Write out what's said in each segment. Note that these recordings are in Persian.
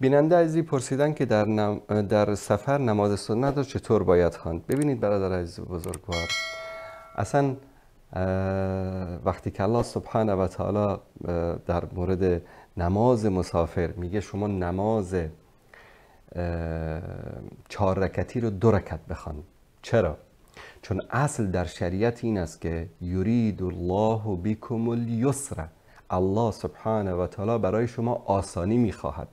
بیننده عزیزی پرسیدن که در, در سفر نماز سنت رو چطور باید خواند ببینید برادر عزیز بزرگوار اصلا وقتی که الله سبحانه و تعالی در مورد نماز مسافر میگه شما نماز چهار رکتی رو دو رکت بخوان چرا؟ چون اصل در شریعت این است که یرید الله بیکم الیسره. الله سبحانه و تعالی برای شما آسانی میخواهد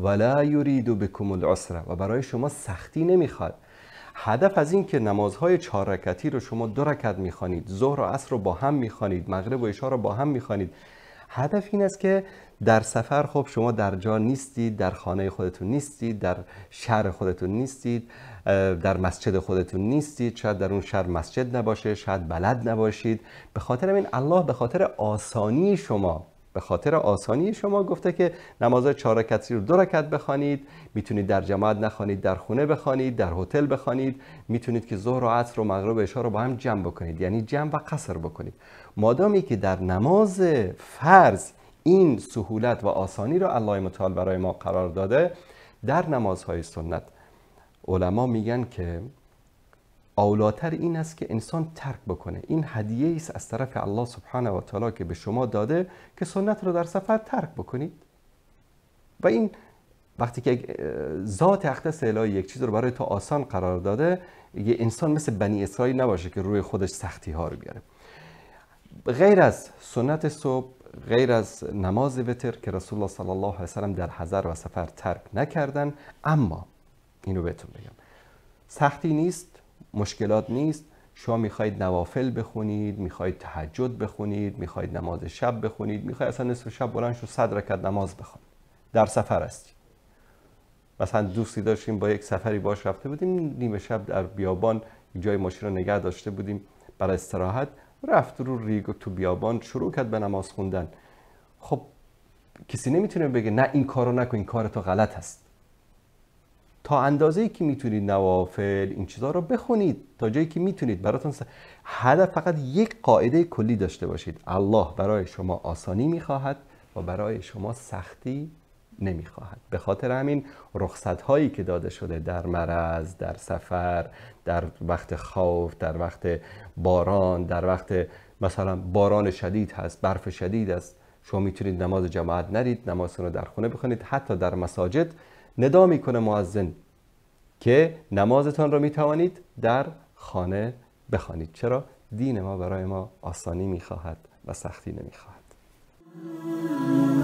ولا یرید بکم العسر و برای شما سختی نمیخواد هدف از این که نمازهای چهار رکعتی رو شما دو رکعت میخوانید ظهر و عصر رو با هم میخوانید مغرب و عشا رو با هم میخوانید هدف این است که در سفر خب شما در جا نیستید در خانه خودتون نیستید در شهر خودتون نیستید در مسجد خودتون نیستید شاید در اون شهر مسجد نباشه شاید بلد نباشید به خاطر این الله به خاطر آسانی شما به خاطر آسانی شما گفته که نماز چهار رکعتی رو دو رکعت بخوانید میتونید در جماعت نخوانید در خونه بخوانید در هتل بخوانید میتونید که ظهر و عصر و مغرب و عشا رو با هم جمع بکنید یعنی جمع و قصر بکنید مادامی که در نماز فرض این سهولت و آسانی رو الله متعال برای ما قرار داده در نمازهای سنت علما میگن که اولاتر این است که انسان ترک بکنه این هدیه است از طرف الله سبحانه و تعالی که به شما داده که سنت رو در سفر ترک بکنید و این وقتی که ذات اقدس الهی یک چیز رو برای تو آسان قرار داده یه انسان مثل بنی اسرائیل نباشه که روی خودش سختی ها رو بیاره غیر از سنت صبح غیر از نماز وتر که رسول الله صلی الله علیه وسلم در حضر و سفر ترک نکردن اما اینو بهتون بگم سختی نیست مشکلات نیست شما میخواید نوافل بخونید میخواید تهجد بخونید میخواید نماز شب بخونید میخواید اصلا نصف شب بلند شو صد رکت نماز بخون در سفر هستی مثلا دوستی داشتیم با یک سفری باش رفته بودیم نیمه شب در بیابان جای ماشین رو نگه داشته بودیم برای استراحت رفت رو ریگ و تو بیابان شروع کرد به نماز خوندن خب کسی نمیتونه بگه نه این کارو نکن این کار تو غلط هست تا اندازه که میتونید نوافل این چیزها رو بخونید تا جایی که میتونید براتون س... هدف فقط یک قاعده کلی داشته باشید الله برای شما آسانی میخواهد و برای شما سختی نمیخواهد به خاطر همین رخصت هایی که داده شده در مرض در سفر در وقت خوف در وقت باران در وقت مثلا باران شدید هست برف شدید است شما میتونید نماز جماعت نرید نمازتون رو در خونه بخونید حتی در مساجد ندا میکنه معزن که نمازتان را میتوانید در خانه بخوانید چرا دین ما برای ما آسانی میخواهد و سختی نمیخواهد